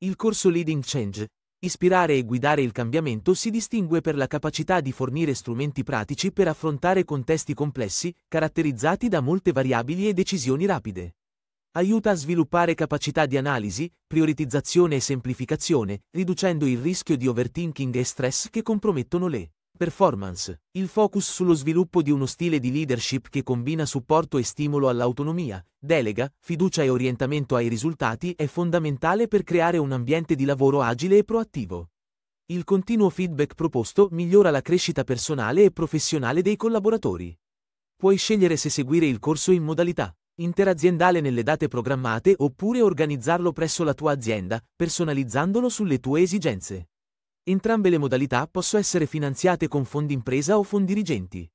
Il corso Leading Change, Ispirare e guidare il cambiamento si distingue per la capacità di fornire strumenti pratici per affrontare contesti complessi, caratterizzati da molte variabili e decisioni rapide. Aiuta a sviluppare capacità di analisi, prioritizzazione e semplificazione, riducendo il rischio di overthinking e stress che compromettono le Performance. Il focus sullo sviluppo di uno stile di leadership che combina supporto e stimolo all'autonomia, delega, fiducia e orientamento ai risultati è fondamentale per creare un ambiente di lavoro agile e proattivo. Il continuo feedback proposto migliora la crescita personale e professionale dei collaboratori. Puoi scegliere se seguire il corso in modalità interaziendale nelle date programmate oppure organizzarlo presso la tua azienda, personalizzandolo sulle tue esigenze. Entrambe le modalità possono essere finanziate con fondi impresa o fondi dirigenti.